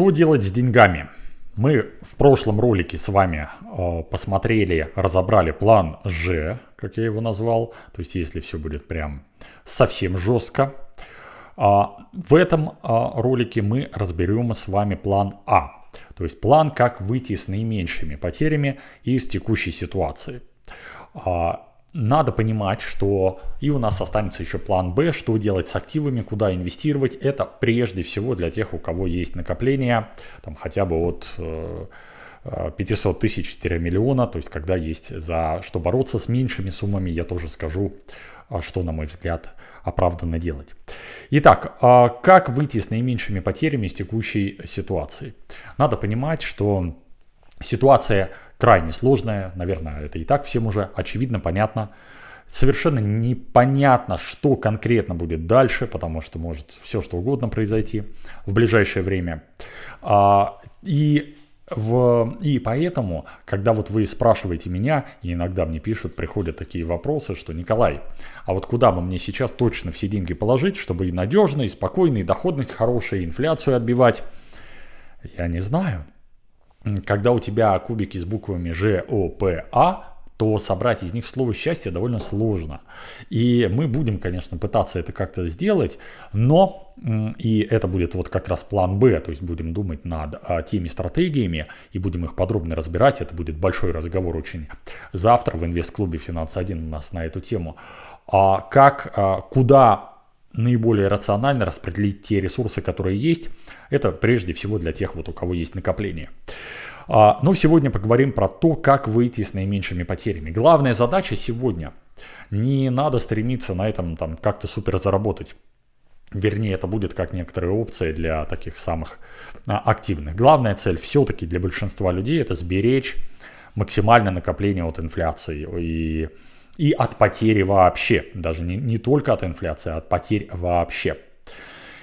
Что делать с деньгами? Мы в прошлом ролике с вами э, посмотрели, разобрали план Ж, как я его назвал. То есть, если все будет прям совсем жестко. А, в этом а, ролике мы разберем с вами план А. То есть план, как выйти с наименьшими потерями из текущей ситуации. А, надо понимать, что и у нас останется еще план Б, что делать с активами, куда инвестировать. Это прежде всего для тех, у кого есть накопление, там хотя бы от 500 э, э, тысяч 4 миллиона, то есть когда есть за что бороться с меньшими суммами, я тоже скажу, а, что, на мой взгляд, оправданно делать. Итак, а, как выйти с наименьшими потерями из текущей ситуации? Надо понимать, что ситуация крайне сложная, наверное, это и так всем уже очевидно, понятно. Совершенно непонятно, что конкретно будет дальше, потому что может все что угодно произойти в ближайшее время. А, и в... И поэтому, когда вот вы спрашиваете меня, и иногда мне пишут, приходят такие вопросы, что Николай, а вот куда бы мне сейчас точно все деньги положить, чтобы и надежно, и спокойно, и доходность хорошая, и инфляцию отбивать? Я не знаю когда у тебя кубики с буквами Ж, О, П, А, то собрать из них слово счастье довольно сложно. И мы будем, конечно, пытаться это как-то сделать, но и это будет вот как раз план Б, то есть будем думать над а, теми стратегиями и будем их подробно разбирать. Это будет большой разговор очень завтра в инвест-клубе «Финанс-1» у нас на эту тему. А как, а, куда наиболее рационально распределить те ресурсы, которые есть. Это прежде всего для тех, вот, у кого есть накопление. А, но сегодня поговорим про то, как выйти с наименьшими потерями. Главная задача сегодня – не надо стремиться на этом там, как-то супер заработать. Вернее, это будет как некоторые опции для таких самых а, активных. Главная цель все-таки для большинства людей – это сберечь максимальное накопление от инфляции и и от потери вообще, даже не, не только от инфляции, а от потерь вообще.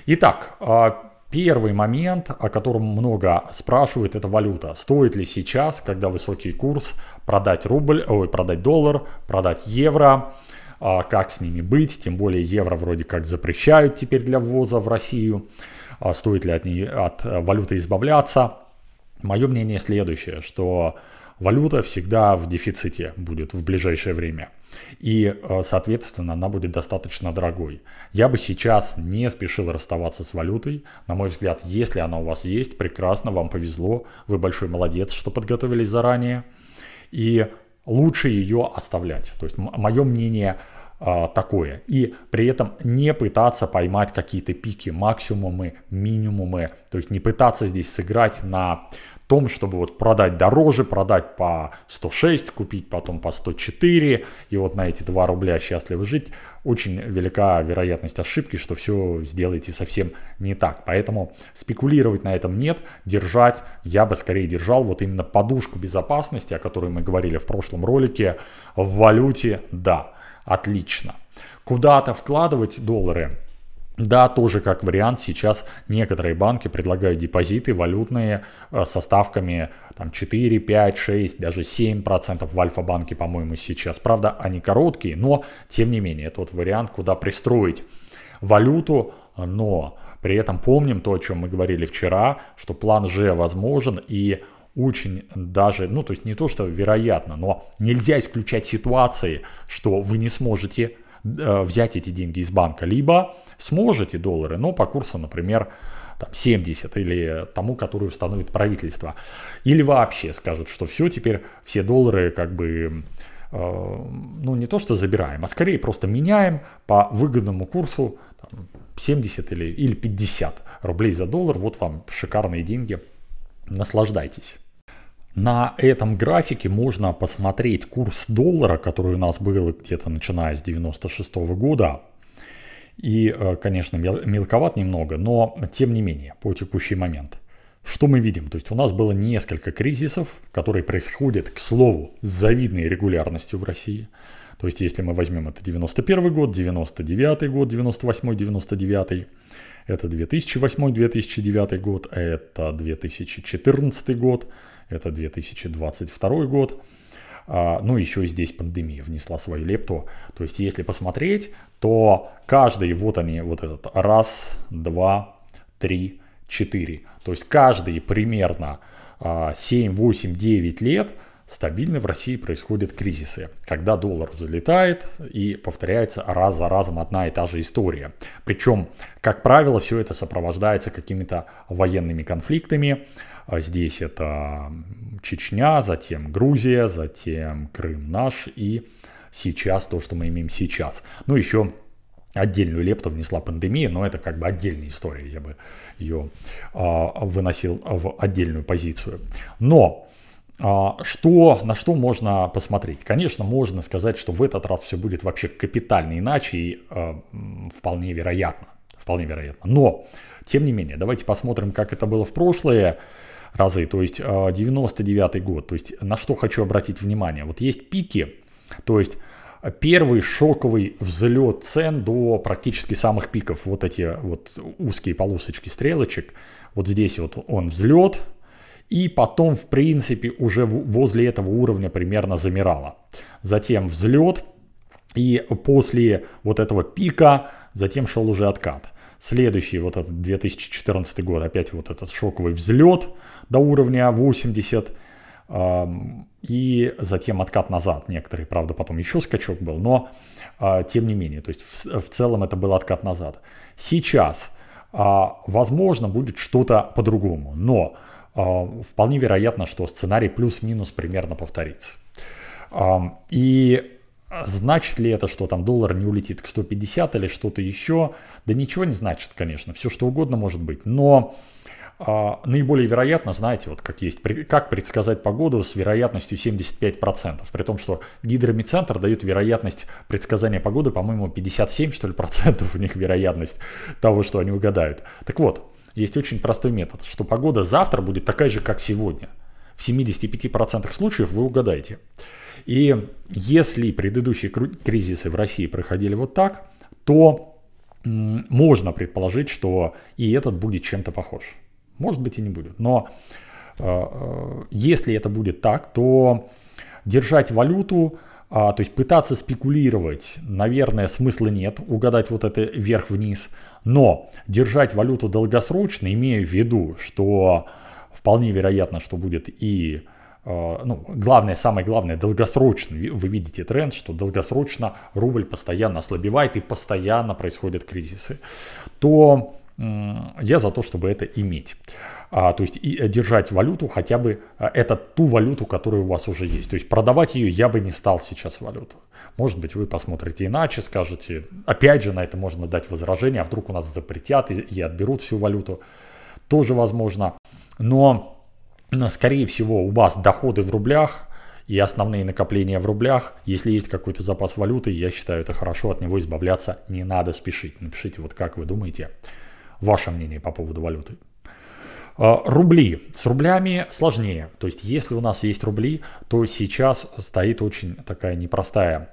Итак, а, Первый момент, о котором много спрашивают, это валюта. Стоит ли сейчас, когда высокий курс, продать рубль, ой, продать доллар, продать евро, а, как с ними быть, тем более евро вроде как запрещают теперь для ввоза в Россию, а, стоит ли от, нее, от э, валюты избавляться. Мое мнение следующее, что валюта всегда в дефиците будет в ближайшее время. И, э, соответственно, она будет достаточно дорогой. Я бы сейчас не спешил расставаться с валютой. На мой взгляд, если она у вас есть, прекрасно, вам повезло. Вы большой молодец, что подготовились заранее. И лучше ее оставлять. То есть мое мнение – а, такое. И при этом не пытаться поймать какие-то пики, максимумы, минимумы. То есть не пытаться здесь сыграть на том, чтобы вот продать дороже, продать по 106, купить потом по 104, и вот на эти 2 рубля счастливо жить, очень велика вероятность ошибки, что все сделаете совсем не так. Поэтому спекулировать на этом нет, держать, я бы скорее держал вот именно подушку безопасности, о которой мы говорили в прошлом ролике, в валюте, да отлично. Куда-то вкладывать доллары да, тоже как вариант, сейчас некоторые банки предлагают депозиты валютные э, со ставками там, 4, 5, 6, даже 7% в Альфа-банке, по-моему, сейчас. Правда, они короткие, но тем не менее, это вот вариант, куда пристроить валюту, но при этом помним то, о чем мы говорили вчера, что план G возможен и очень даже, ну то есть не то, что вероятно, но нельзя исключать ситуации, что вы не сможете э, взять эти деньги из банка, либо сможете доллары, но по курсу, например, там, 70 или тому, который установит правительство. Или вообще скажут, что все, теперь все доллары как бы э, ну не то что забираем, а скорее просто меняем по выгодному курсу там, 70 или, или 50 рублей за доллар, вот вам шикарные деньги, наслаждайтесь. На этом графике можно посмотреть курс доллара, который у нас был где-то начиная с 96 -го года. И, э, конечно, мелковат немного, но тем не менее, по текущий момент. Что мы видим? То есть у нас было несколько кризисов, которые происходят, к слову, с завидной регулярностью в России. То есть если мы возьмем это 91 год, 99 год, 98, 99, это 2008, 2009 год, это 2014 год, это 2022 год. А, ну, еще и здесь пандемия внесла свою лепту. То есть, если посмотреть, то каждый, вот они, вот этот, раз, два, три, четыре. То есть, каждый примерно 7, 8, 9 лет стабильно в России происходят кризисы, когда доллар взлетает и повторяется раз за разом одна и та же история. Причем, как правило, все это сопровождается какими-то военными конфликтами, а здесь это Чечня, затем Грузия, затем Крым наш и сейчас то, что мы имеем сейчас. Ну, еще отдельную лепту внесла пандемия, но это как бы отдельная история, я бы ее а, выносил в отдельную позицию. Но а, что, на что можно посмотреть? Конечно, можно сказать, что в этот раз все будет вообще капитально иначе и а, вполне вероятно. Вполне вероятно. Но, тем не менее, давайте посмотрим, как это было в прошлые разы. То есть 99 а, год. То есть на что хочу обратить внимание. Вот есть пики, то есть первый шоковый взлет цен до практически самых пиков. Вот эти вот узкие полосочки стрелочек. Вот здесь вот он взлет. И потом, в принципе, уже возле этого уровня примерно замирало. Затем взлет. И после вот этого пика затем шел уже откат. Следующий, вот этот 2014 год, опять вот этот шоковый взлет до уровня 80. И затем откат назад некоторые, правда, потом еще скачок был, но а, тем не менее, то есть в, в целом это был откат назад. Сейчас, а, возможно, будет что-то по-другому, но а, вполне вероятно, что сценарий плюс-минус примерно повторится. И а значит ли это, что там доллар не улетит к 150 или что-то еще? Да ничего не значит, конечно, все что угодно может быть. Но э, наиболее вероятно, знаете, вот как есть, как предсказать погоду с вероятностью 75%, при том, что гидромедцентр дает вероятность предсказания погоды, по-моему, 57, что ли, процентов у них вероятность того, что они угадают. Так вот, есть очень простой метод, что погода завтра будет такая же, как сегодня – в 75% случаев вы угадаете. И если предыдущие кризисы в России проходили вот так, то можно предположить, что и этот будет чем-то похож. Может быть и не будет. Но э, э если это будет так, то держать валюту, э, то есть пытаться спекулировать, наверное, смысла нет, угадать вот это вверх-вниз. Но держать валюту долгосрочно, имея в виду, что вполне вероятно, что будет и э, ну, главное, самое главное, долгосрочный, вы видите тренд, что долгосрочно рубль постоянно ослабевает и постоянно происходят кризисы, то я за то, чтобы это иметь. А, то есть и э, держать валюту хотя бы, э, это ту валюту, которая у вас уже есть. То есть продавать ее я бы не стал сейчас валюту. Может быть, вы посмотрите иначе, скажете, опять же, на это можно дать возражение, а вдруг у нас запретят и отберут всю валюту. Тоже возможно но скорее всего у вас доходы в рублях и основные накопления в рублях. Если есть какой-то запас валюты, я считаю это хорошо, от него избавляться не надо спешить. Напишите, вот как вы думаете, ваше мнение по поводу валюты. А, рубли. С рублями сложнее. То есть, если у нас есть рубли, то сейчас стоит очень такая непростая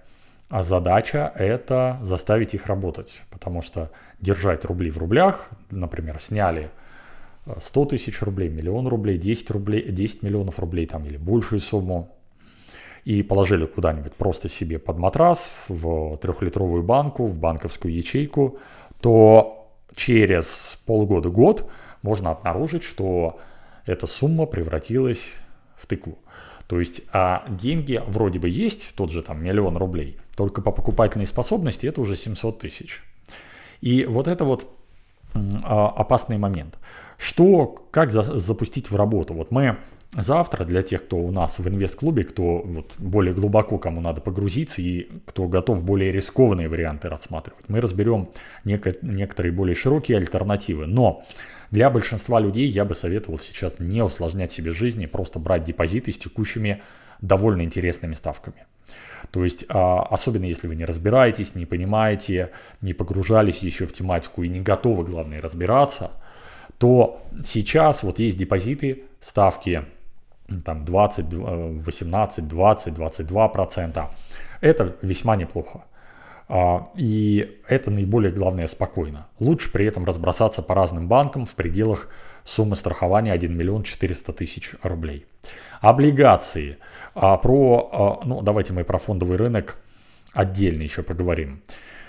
а, задача. Это заставить их работать. Потому что держать рубли в рублях, например, сняли 100 тысяч рублей, миллион рублей, 10, рублей, 10 миллионов рублей там или большую сумму, и положили куда-нибудь просто себе под матрас, в трехлитровую банку, в банковскую ячейку, то через полгода-год можно обнаружить, что эта сумма превратилась в тыкву. То есть а деньги вроде бы есть, тот же там миллион рублей, только по покупательной способности это уже 700 тысяч. И вот это вот а, опасный момент. Что, как за, запустить в работу? Вот мы завтра, для тех, кто у нас в инвест-клубе, кто вот более глубоко, кому надо погрузиться и кто готов более рискованные варианты рассматривать, мы разберем неко- некоторые более широкие альтернативы. Но для большинства людей я бы советовал сейчас не усложнять себе жизнь и просто брать депозиты с текущими довольно интересными ставками. То есть, а, особенно если вы не разбираетесь, не понимаете, не погружались еще в тематику и не готовы, главное, разбираться, то сейчас вот есть депозиты, ставки там 20, 18, 20, 22 процента. Это весьма неплохо. А, и это наиболее главное спокойно. Лучше при этом разбросаться по разным банкам в пределах Сумма страхования 1 миллион 400 тысяч рублей. Облигации. А про, а, ну давайте мы про фондовый рынок отдельно еще поговорим.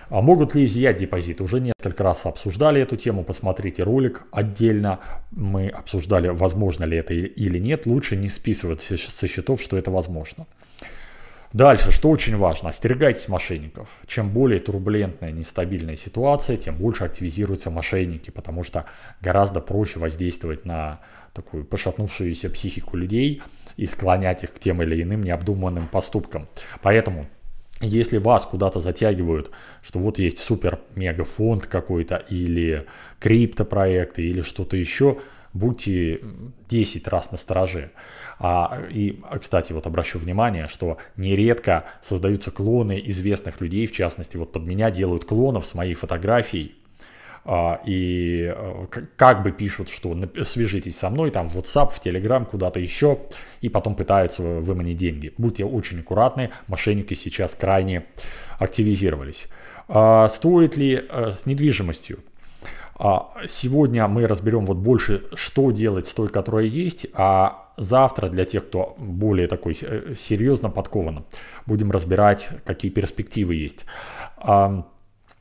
А могут ли изъять депозит Уже несколько раз обсуждали эту тему, посмотрите ролик отдельно. Мы обсуждали, возможно ли это или нет. Лучше не списывать со счетов, что это возможно. Дальше, что очень важно, остерегайтесь мошенников. Чем более турбулентная, нестабильная ситуация, тем больше активизируются мошенники, потому что гораздо проще воздействовать на такую пошатнувшуюся психику людей и склонять их к тем или иным необдуманным поступкам. Поэтому если вас куда-то затягивают, что вот есть супер-мега-фонд какой-то или криптопроекты или что-то еще – будьте 10 раз на стороже. А, и, кстати, вот обращу внимание, что нередко создаются клоны известных людей, в частности, вот под меня делают клонов с моей фотографией, а, и э, как бы пишут, что свяжитесь со мной там в WhatsApp, в Telegram, куда-то еще, и потом пытаются выманить деньги. Будьте очень аккуратны, мошенники сейчас крайне активизировались. А, стоит ли э, с недвижимостью? А сегодня мы разберем вот больше, что делать с той, которая есть, а завтра для тех, кто более такой э, серьезно подкован, будем разбирать, какие перспективы есть. А,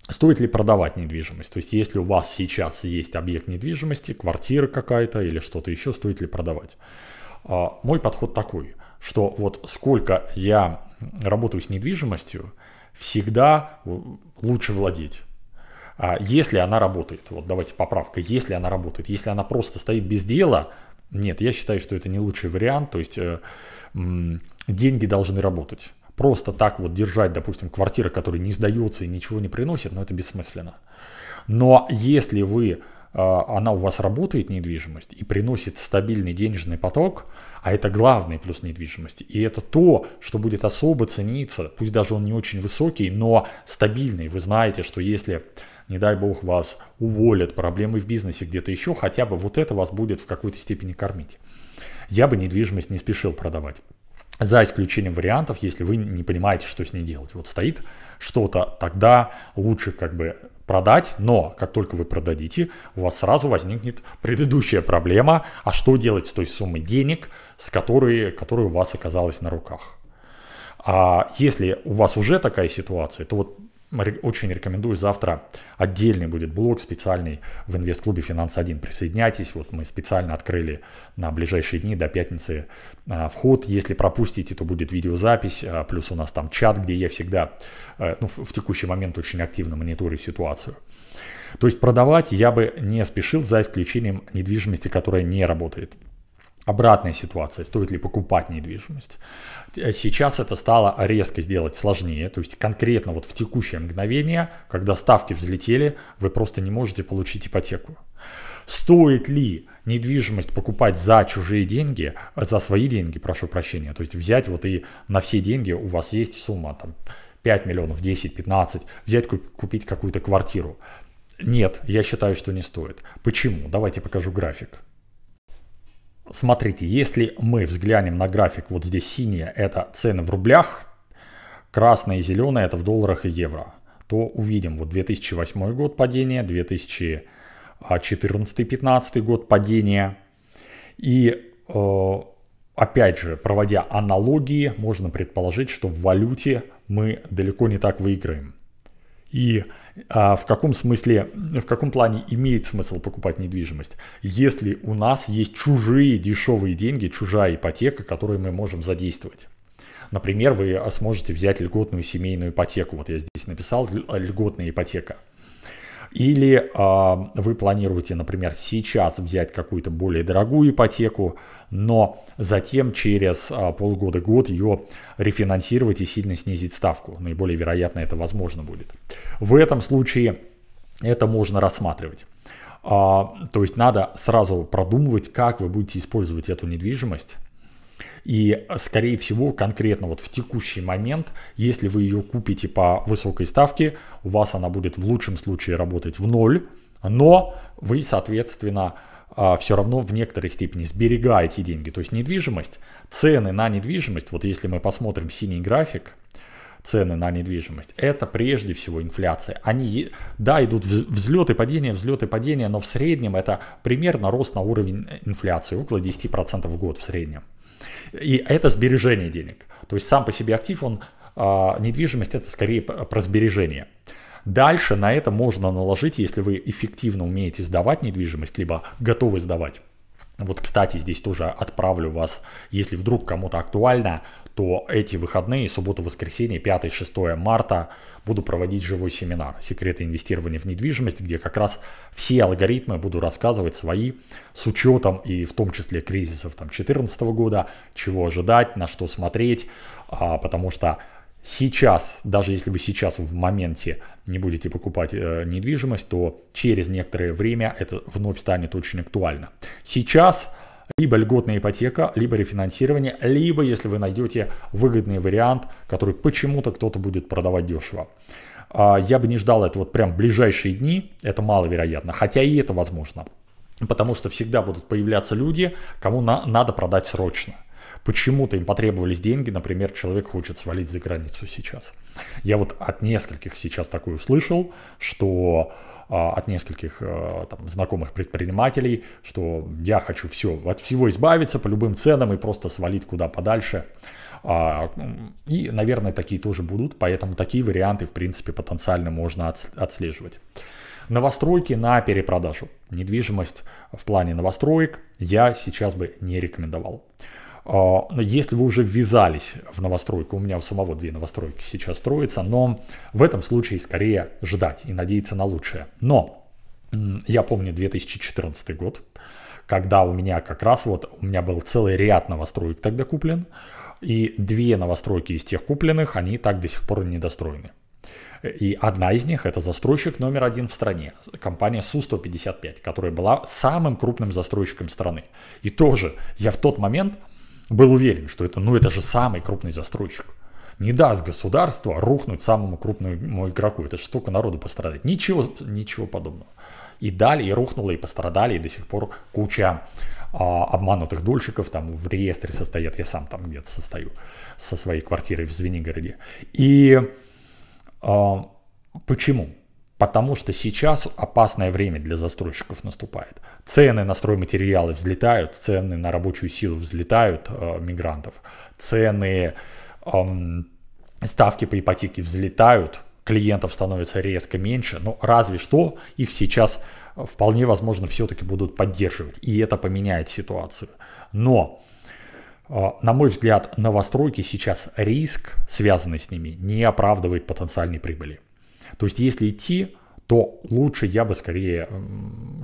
стоит ли продавать недвижимость? То есть, если у вас сейчас есть объект недвижимости, квартира какая-то или что-то еще, стоит ли продавать? А, мой подход такой, что вот сколько я работаю с недвижимостью, всегда лучше владеть. А если она работает, вот давайте поправка, если она работает, если она просто стоит без дела, нет, я считаю, что это не лучший вариант, то есть э, м, деньги должны работать. Просто так вот держать, допустим, квартира, которая не сдается и ничего не приносит, ну это бессмысленно. Но если вы э, она у вас работает, недвижимость, и приносит стабильный денежный поток, а это главный плюс недвижимости. И это то, что будет особо цениться, пусть даже он не очень высокий, но стабильный. Вы знаете, что если не дай бог вас уволят, проблемы в бизнесе где-то еще, хотя бы вот это вас будет в какой-то степени кормить. Я бы недвижимость не спешил продавать. За исключением вариантов, если вы не понимаете, что с ней делать. Вот стоит что-то, тогда лучше как бы продать, но как только вы продадите, у вас сразу возникнет предыдущая проблема, а что делать с той суммой денег, с которой, которая у вас оказалась на руках. А если у вас уже такая ситуация, то вот очень рекомендую. Завтра отдельный будет блог специальный в инвест-клубе «Финанс-1». Присоединяйтесь. Вот мы специально открыли на ближайшие дни до пятницы а, вход. Если пропустите, то будет видеозапись. А, плюс у нас там чат, где я всегда э, ну, в текущий момент очень активно мониторю ситуацию. То есть продавать я бы не спешил за исключением недвижимости, которая не работает обратная ситуация, стоит ли покупать недвижимость. Э, сейчас это стало резко сделать сложнее, то есть конкретно вот в текущее мгновение, когда ставки взлетели, вы просто не можете получить ипотеку. Стоит ли недвижимость покупать за чужие деньги, э, за свои деньги, прошу прощения, то есть взять вот и на все деньги у вас есть сумма там 5 миллионов, 10, 15, взять купить какую-то квартиру. Нет, я считаю, что не стоит. Почему? Давайте покажу график. Смотрите, если мы взглянем на график, вот здесь синие это цены в рублях, красные и зеленые — это в долларах и евро, то увидим вот 2008 год падения, 2014-2015 год падения, И э, опять же, проводя аналогии, можно предположить, что в валюте мы далеко не так выиграем. И а, в каком смысле, в каком плане имеет смысл покупать недвижимость? Если у нас есть чужие дешевые деньги, чужая ипотека, которую мы можем задействовать. Например, вы сможете взять льготную семейную ипотеку. Вот я здесь написал льготная ипотека – или э, вы планируете, например, сейчас взять какую-то более дорогую ипотеку, но затем через э, полгода-год ее рефинансировать и сильно снизить ставку. Наиболее вероятно это возможно будет. В этом случае это можно рассматривать. А, то есть надо сразу продумывать, как вы будете использовать эту недвижимость, и, а, скорее всего, конкретно вот в текущий момент, если вы ее купите по высокой ставке, у вас она будет в лучшем случае работать в ноль, но вы, соответственно, а, все равно в некоторой степени сберегаете деньги. То есть недвижимость, цены на недвижимость, вот если мы посмотрим синий график, цены на недвижимость, это прежде всего инфляция. Они, да, идут взлеты, падения, взлеты, падения, но в среднем это примерно рост на уровень э, инфляции, около 10% в год в среднем. И это сбережение денег. То есть сам по себе актив, он, а, недвижимость это скорее про сбережение. Дальше на это можно наложить, если вы эффективно умеете сдавать недвижимость, либо готовы сдавать. Вот, кстати, здесь тоже отправлю вас, если вдруг кому-то актуально, то эти выходные, суббота, воскресенье, 5-6 марта буду проводить живой семинар «Секреты инвестирования в недвижимость», где как раз все алгоритмы буду рассказывать свои с учетом и в том числе кризисов там 2014 года, чего ожидать, на что смотреть, а, потому что сейчас, даже если вы сейчас в моменте не будете покупать э, недвижимость, то через некоторое время это вновь станет очень актуально. Сейчас либо льготная ипотека, либо рефинансирование, либо если вы найдете выгодный вариант, который почему-то кто-то будет продавать дешево. А, я бы не ждал это вот прям ближайшие дни, это маловероятно, хотя и это возможно. Потому что всегда будут появляться люди, кому на, надо продать срочно. Почему-то им потребовались деньги, например, человек хочет свалить за границу сейчас. Я вот от нескольких сейчас такое услышал, что а, от нескольких э, там, знакомых предпринимателей, что я хочу все, от всего избавиться по любым ценам и просто свалить куда подальше. А, и, наверное, такие тоже будут, поэтому такие варианты, в принципе, потенциально можно отслеживать. Новостройки на перепродажу. Недвижимость в плане новостроек я сейчас бы не рекомендовал. А, но если вы уже ввязались в новостройку, у меня у самого две новостройки сейчас строятся, но в этом случае скорее ждать и надеяться на лучшее. Но я помню 2014 год, когда у меня как раз вот, у меня был целый ряд новостроек тогда куплен, и две новостройки из тех купленных, они так до сих пор не достроены. И одна из них это застройщик номер один в стране, компания Су-155, которая была самым крупным застройщиком страны. И тоже я в тот момент был уверен, что это, ну это же самый крупный застройщик. Не даст государство рухнуть самому крупному игроку. Это же столько народу пострадает. Ничего, ничего подобного. И далее и рухнуло, и пострадали, и до сих пор куча а, обманутых дольщиков там в реестре состоят. Я сам там где-то состою со своей квартирой в Звенигороде. И а, почему? Потому что сейчас опасное время для застройщиков наступает. Цены на стройматериалы взлетают, цены на рабочую силу взлетают э, мигрантов, цены, э, ставки по ипотеке взлетают, клиентов становится резко меньше, но ну, разве что их сейчас э, вполне возможно все-таки будут поддерживать, и это поменяет ситуацию. Но, э, на мой взгляд, новостройки сейчас риск, связанный с ними, не оправдывает потенциальной прибыли. То есть если идти, то лучше я бы скорее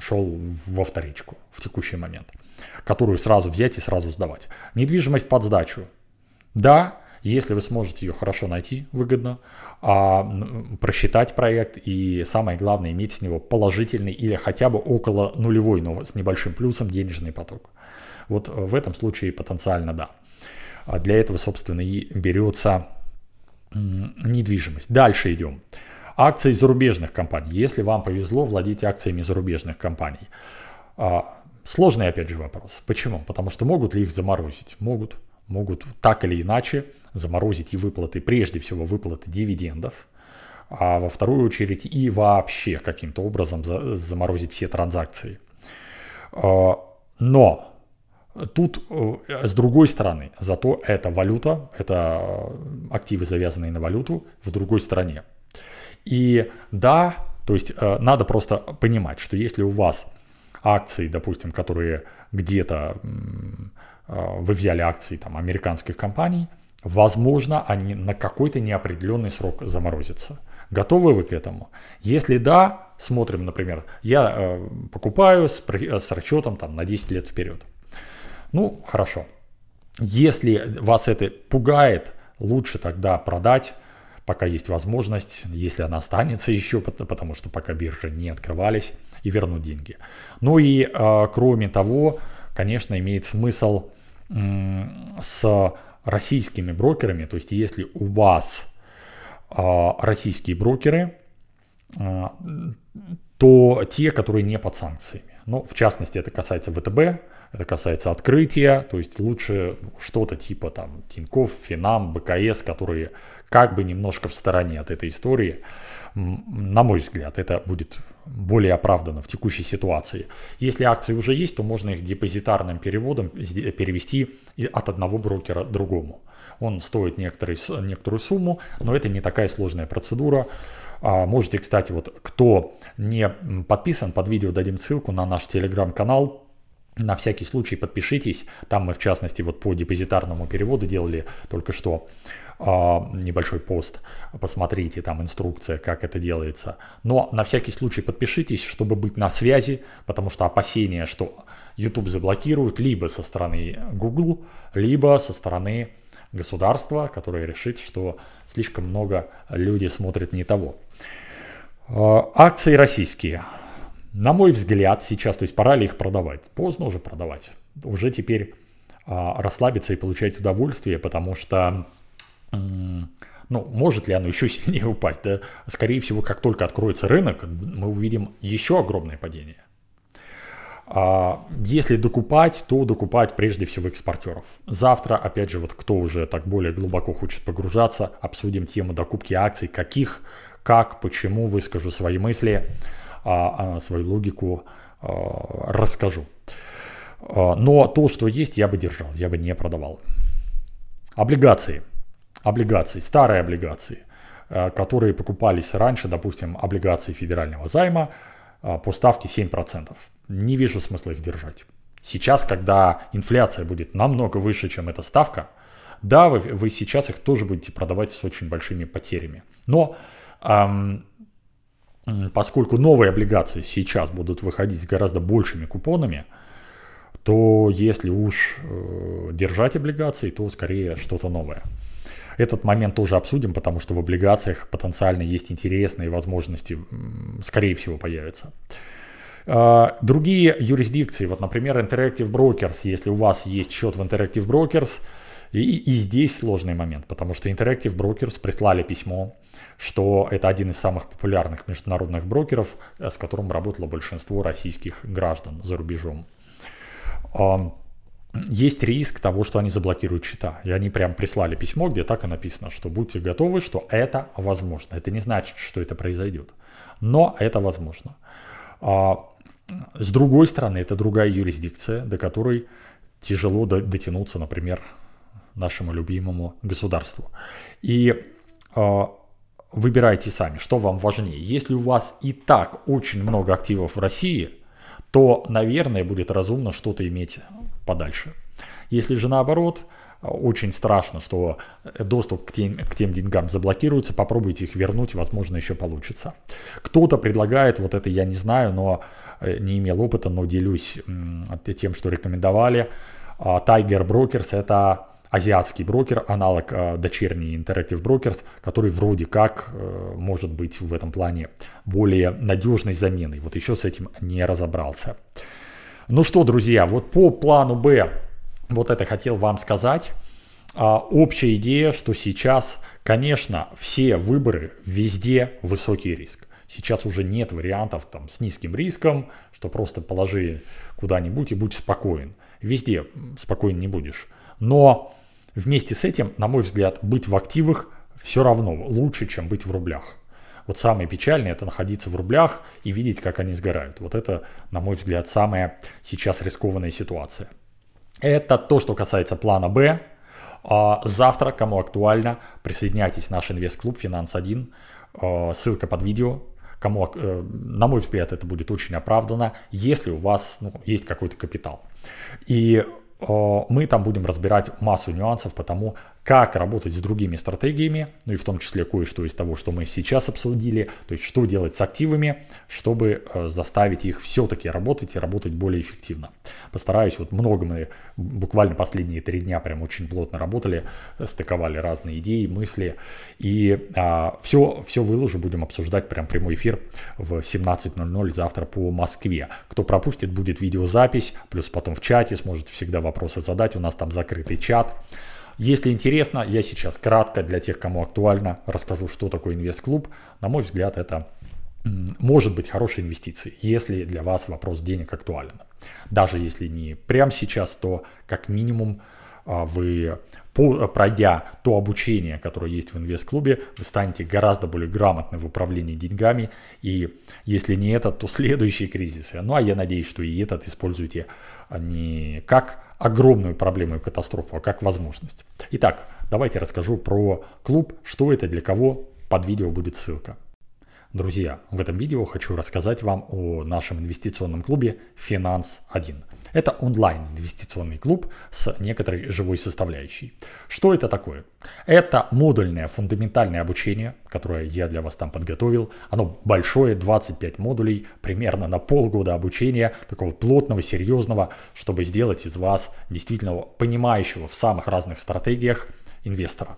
шел во вторичку в текущий момент, которую сразу взять и сразу сдавать. Недвижимость под сдачу. Да, если вы сможете ее хорошо найти выгодно, а, просчитать проект и самое главное иметь с него положительный или хотя бы около нулевой, но с небольшим плюсом денежный поток. Вот э, в этом случае потенциально да. А для этого, собственно, и берется недвижимость. Дальше идем. Акции зарубежных компаний. Если вам повезло, владеть акциями зарубежных компаний. А, сложный, опять же, вопрос. Почему? Потому что могут ли их заморозить? Могут. Могут так или иначе заморозить и выплаты, прежде всего выплаты дивидендов, а во вторую очередь и вообще каким-то образом заморозить все транзакции. А, но Тут, э, с другой стороны, зато эта валюта, это э, активы, завязанные на валюту, в другой стране. И да, то есть э, надо просто понимать, что если у вас акции, допустим, которые где-то э, вы взяли акции там, американских компаний, возможно, они на какой-то неопределенный срок заморозятся. Готовы вы к этому? Если да, смотрим, например, я э, покупаю с, э, с расчетом там, на 10 лет вперед. Ну, хорошо. Если вас это пугает, лучше тогда продать пока есть возможность, если она останется еще, потому что пока биржи не открывались, и вернуть деньги. Ну и а, кроме того, конечно, имеет смысл с российскими брокерами, то есть если у вас а, российские брокеры, а, то те, которые не под санкциями. Ну, в частности, это касается ВТБ, это касается открытия, то есть лучше что-то типа там Тиньков, Финам, БКС, которые как бы немножко в стороне от этой истории. На мой взгляд, это будет более оправдано в текущей ситуации. Если акции уже есть, то можно их депозитарным переводом перевести от одного брокера другому. Он стоит некоторый, некоторую сумму, но это не такая сложная процедура. А, можете, кстати, вот кто не подписан, под видео дадим ссылку на наш телеграм-канал на всякий случай подпишитесь. Там мы, в частности, вот по депозитарному переводу делали только что э, небольшой пост. Посмотрите, там инструкция, как это делается. Но на всякий случай подпишитесь, чтобы быть на связи, потому что опасения, что YouTube заблокируют либо со стороны Google, либо со стороны государства, которое решит, что слишком много люди смотрят не того. А, акции российские на мой взгляд, сейчас, то есть пора ли их продавать? Поздно уже продавать. Уже теперь а, расслабиться и получать удовольствие, потому что, ну, может ли оно еще сильнее упасть? Да, скорее всего, как только откроется рынок, мы увидим еще огромное падение. А, если докупать, то докупать прежде всего экспортеров. Завтра, опять же, вот кто уже так более глубоко хочет погружаться, обсудим тему докупки акций, каких, как, почему, выскажу свои мысли. А, а, свою логику а, расскажу. Но то, что есть, я бы держал, я бы не продавал. Облигации. Облигации, старые облигации, которые покупались раньше, допустим, облигации федерального займа по ставке 7%. Не вижу смысла их держать. Сейчас, когда инфляция будет намного выше, чем эта ставка, да, вы, вы сейчас их тоже будете продавать с очень большими потерями. Но эм, поскольку новые облигации сейчас будут выходить с гораздо большими купонами, то если уж э, держать облигации, то скорее что-то новое. Этот момент тоже обсудим, потому что в облигациях потенциально есть интересные возможности, скорее всего, появятся. А, другие юрисдикции, вот, например, Interactive Brokers, если у вас есть счет в Interactive Brokers, и, и здесь сложный момент, потому что Interactive Brokers прислали письмо, что это один из самых популярных международных брокеров, э, с которым работало большинство российских граждан за рубежом есть риск того, что они заблокируют счета. И они прям прислали письмо, где так и написано, что будьте готовы, что это возможно. Это не значит, что это произойдет. Но это возможно. А, с другой стороны, это другая юрисдикция, до которой тяжело дотянуться, например, нашему любимому государству. И э, выбирайте сами, что вам важнее. Если у вас и так очень много активов в России, то, наверное, будет разумно что-то иметь подальше. Если же наоборот, очень страшно, что доступ к тем, к тем деньгам заблокируется, попробуйте их вернуть, возможно, еще получится. Кто-то предлагает, вот это я не знаю, но э, не имел опыта, но делюсь тем, что рекомендовали. А, Tiger Brokers – это азиатский брокер, аналог э, дочерний Interactive Brokers, который вроде как э, может быть в этом плане более надежной заменой. Вот еще с этим не разобрался. Ну что, друзья, вот по плану Б, вот это хотел вам сказать. А, общая идея, что сейчас, конечно, все выборы везде высокий риск. Сейчас уже нет вариантов там, с низким риском, что просто положи куда-нибудь и будь спокоен. Везде спокоен не будешь. Но вместе с этим, на мой взгляд, быть в активах все равно лучше, чем быть в рублях. Вот самое печальное это находиться в рублях и видеть, как они сгорают. Вот это, на мой взгляд, самая сейчас рискованная ситуация. Это то, что касается плана Б. А, завтра, кому актуально, присоединяйтесь в наш инвест-клуб «Финанс 1». А, ссылка под видео. Кому, э, на мой взгляд, это будет очень оправдано, если у вас ну, есть какой-то капитал. И мы там будем разбирать массу нюансов по тому, как работать с другими стратегиями, ну и в том числе кое-что из того, что мы сейчас обсудили, то есть что делать с активами, чтобы э, заставить их все-таки работать и работать более эффективно постараюсь, вот много мы буквально последние три дня прям очень плотно работали, стыковали разные идеи, мысли, и а, все, все выложу, будем обсуждать прям прямой эфир в 17.00 завтра по Москве. Кто пропустит, будет видеозапись, плюс потом в чате сможет всегда вопросы задать, у нас там закрытый чат. Если интересно, я сейчас кратко для тех, кому актуально, расскажу, что такое инвест-клуб. На мой взгляд, это может быть хорошей инвестицией, если для вас вопрос денег актуален. Даже если не прямо сейчас, то как минимум а, вы, пройдя то обучение, которое есть в инвест-клубе, вы станете гораздо более грамотны в управлении деньгами. И если не этот, то следующие кризисы. Ну а я надеюсь, что и этот используете а, не как огромную проблему и катастрофу, а как возможность. Итак, давайте расскажу про клуб, что это, для кого. Под видео будет ссылка. Друзья, в этом видео хочу рассказать вам о нашем инвестиционном клубе Финанс 1. Это онлайн-инвестиционный клуб с некоторой живой составляющей. Что это такое? Это модульное фундаментальное обучение, которое я для вас там подготовил. Оно большое, 25 модулей, примерно на полгода обучения, такого плотного, серьезного, чтобы сделать из вас действительно понимающего в самых разных стратегиях инвестора.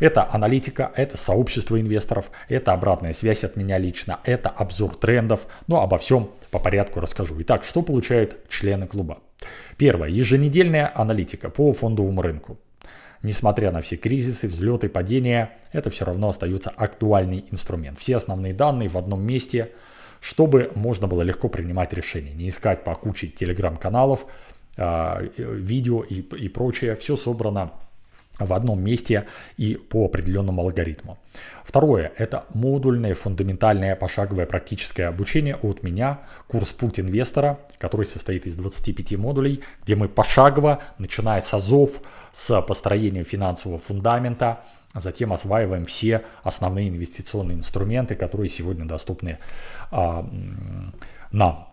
Это аналитика, это сообщество инвесторов, это обратная связь от меня лично, это обзор трендов, но обо всем по порядку расскажу. Итак, что получают члены клуба? Первое. Еженедельная аналитика по фондовому рынку. Несмотря на все кризисы, взлеты, падения, это все равно остается актуальный инструмент. Все основные данные в одном месте, чтобы можно было легко принимать решения, не искать по куче телеграм-каналов, а, э, видео и, и прочее. Все собрано в одном месте и по определенному алгоритму. Второе – это модульное фундаментальное пошаговое практическое обучение от меня, курс «Путь инвестора», который состоит из 25 модулей, где мы пошагово, начиная с азов, с построением финансового фундамента, затем осваиваем все основные инвестиционные инструменты, которые сегодня доступны а, нам.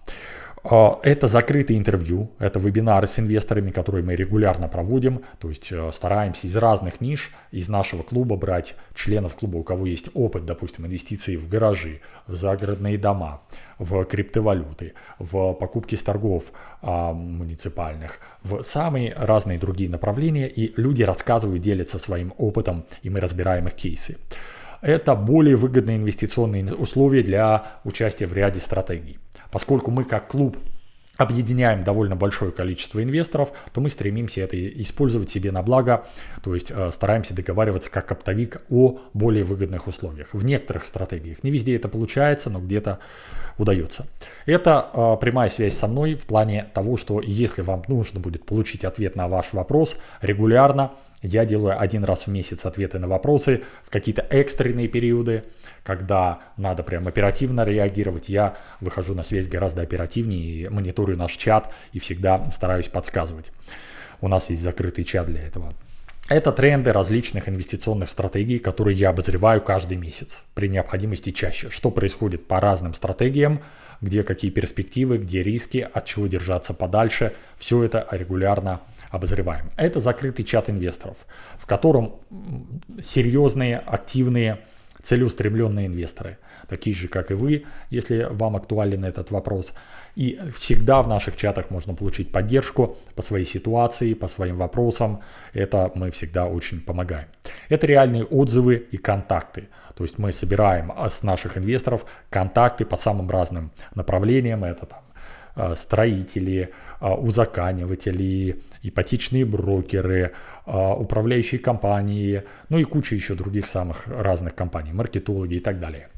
А, это закрытые интервью, это вебинары с инвесторами, которые мы регулярно проводим, то есть э, стараемся из разных ниш, из нашего клуба брать членов клуба, у кого есть опыт, допустим, инвестиций в гаражи, в загородные дома, в криптовалюты, в покупки с торгов а, муниципальных, в самые разные другие направления, и люди рассказывают, делятся своим опытом, и мы разбираем их кейсы. Это более выгодные инвестиционные условия для участия в ряде стратегий поскольку мы как клуб объединяем довольно большое количество инвесторов, то мы стремимся это использовать себе на благо, то есть э, стараемся договариваться как оптовик о более выгодных условиях. В некоторых стратегиях. Не везде это получается, но где-то удается. Это э, прямая связь со мной в плане того, что если вам нужно будет получить ответ на ваш вопрос регулярно, я делаю один раз в месяц ответы на вопросы. В какие-то экстренные периоды, когда надо прям оперативно реагировать, я выхожу на связь гораздо оперативнее, и мониторю наш чат и всегда стараюсь подсказывать. У нас есть закрытый чат для этого. Это тренды различных инвестиционных стратегий, которые я обозреваю каждый месяц, при необходимости чаще. Что происходит по разным стратегиям, где какие перспективы, где риски, от чего держаться подальше. Все это регулярно обозреваем. Это закрытый чат инвесторов, в котором серьезные, активные, целеустремленные инвесторы, такие же, как и вы, если вам актуален этот вопрос. И всегда в наших чатах можно получить поддержку по своей ситуации, по своим вопросам. Это мы всегда очень помогаем. Это реальные отзывы и контакты. То есть мы собираем а, с наших инвесторов контакты по самым разным направлениям. Это там а, строители, а, узаканиватели, ипотечные брокеры, а, управляющие компании, ну и куча еще других самых разных компаний, маркетологи и так далее.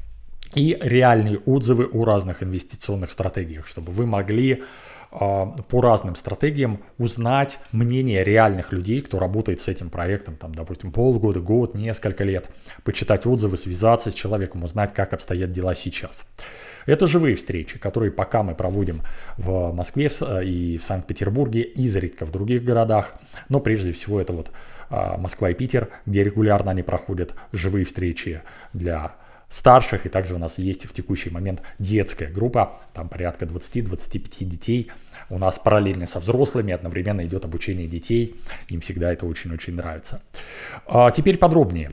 И реальные отзывы о разных инвестиционных стратегиях, чтобы вы могли а, по разным стратегиям узнать мнение реальных людей, кто работает с этим проектом, там, допустим, полгода, год, несколько лет, почитать отзывы, связаться с человеком, узнать, как обстоят дела сейчас. Это живые встречи, которые пока мы проводим в Москве и в Санкт-Петербурге, изредка в других городах, но прежде всего это вот а, Москва и Питер, где регулярно они проходят живые встречи для старших, и также у нас есть в текущий момент детская группа, там порядка 20-25 детей. У нас параллельно со взрослыми одновременно идет обучение детей, им всегда это очень-очень нравится. А теперь подробнее.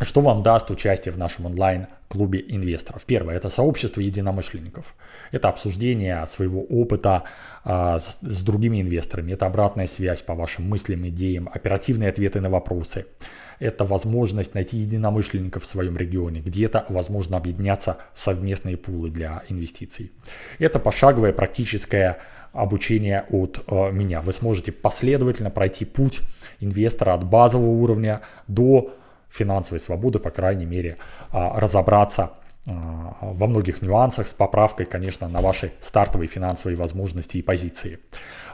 Что вам даст участие в нашем онлайн клубе инвесторов. Первое – это сообщество единомышленников. Это обсуждение своего опыта а, с, с другими инвесторами. Это обратная связь по вашим мыслям, идеям, оперативные ответы на вопросы. Это возможность найти единомышленников в своем регионе. Где-то возможно объединяться в совместные пулы для инвестиций. Это пошаговое практическое обучение от э, меня. Вы сможете последовательно пройти путь инвестора от базового уровня до финансовой свободы, по крайней мере, а, разобраться а, во многих нюансах с поправкой, конечно, на ваши стартовые финансовые возможности и позиции.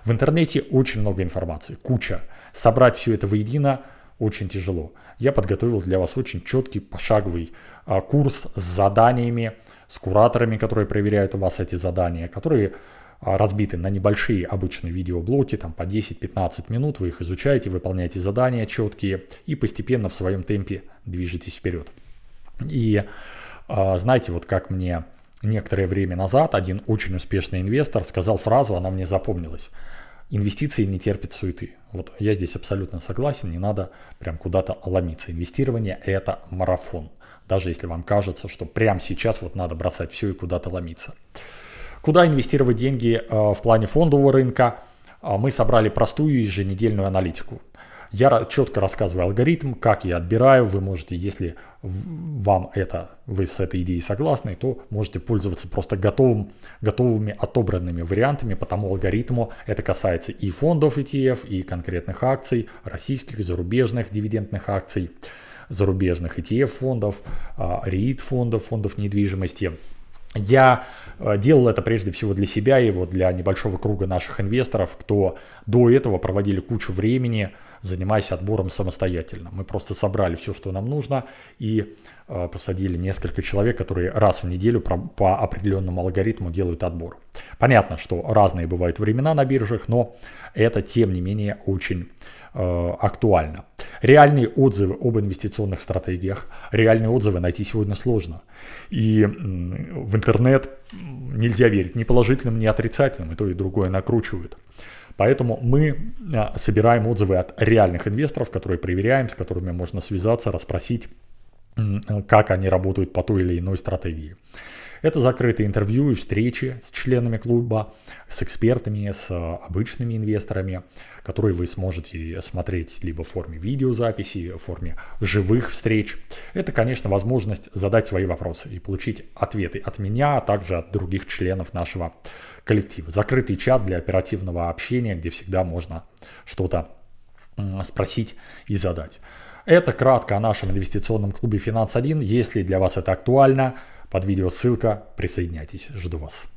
В интернете очень много информации, куча. Собрать все это воедино очень тяжело. Я подготовил для вас очень четкий пошаговый а, курс с заданиями, с кураторами, которые проверяют у вас эти задания, которые а, разбиты на небольшие обычные видеоблоки, там по 10-15 минут, вы их изучаете, выполняете задания четкие и постепенно в своем темпе движетесь вперед. И а, знаете, вот как мне некоторое время назад один очень успешный инвестор сказал фразу, она мне запомнилась. Инвестиции не терпят суеты. Вот я здесь абсолютно согласен, не надо прям куда-то ломиться. Инвестирование – это марафон. Даже если вам кажется, что прямо сейчас вот надо бросать все и куда-то ломиться. Куда инвестировать деньги а, в плане фондового рынка? А, мы собрали простую еженедельную аналитику. Я четко рассказываю алгоритм, как я отбираю. Вы можете, если вам это, вы с этой идеей согласны, то можете пользоваться просто готовым, готовыми отобранными вариантами по тому алгоритму. Это касается и фондов ETF, и конкретных акций, российских, зарубежных дивидендных акций, зарубежных ETF фондов, REIT а, фондов, фондов недвижимости. Я э, делал это прежде всего для себя и вот для небольшого круга наших инвесторов, кто до этого проводили кучу времени, занимаясь отбором самостоятельно. Мы просто собрали все, что нам нужно, и Э, посадили несколько человек, которые раз в неделю по определенному алгоритму делают отбор. Понятно, что разные бывают времена на биржах, но это тем не менее очень э, актуально. Реальные отзывы об инвестиционных стратегиях, реальные отзывы найти сегодня сложно. И в интернет нельзя верить ни положительным, ни отрицательным, и то, и другое накручивают. Поэтому мы э, собираем отзывы от реальных инвесторов, которые проверяем, с которыми можно связаться, расспросить как они работают по той или иной стратегии. Это закрытые интервью и встречи с членами клуба, с экспертами, с э, обычными инвесторами, которые вы сможете смотреть либо в форме видеозаписи, в форме живых встреч. Это, конечно, возможность задать свои вопросы и получить ответы от меня, а также от других членов нашего коллектива. Закрытый чат для оперативного общения, где всегда можно что-то спросить и задать. Это кратко о нашем инвестиционном клубе «Финанс-1». Если для вас это актуально, под видео ссылка, присоединяйтесь, жду вас.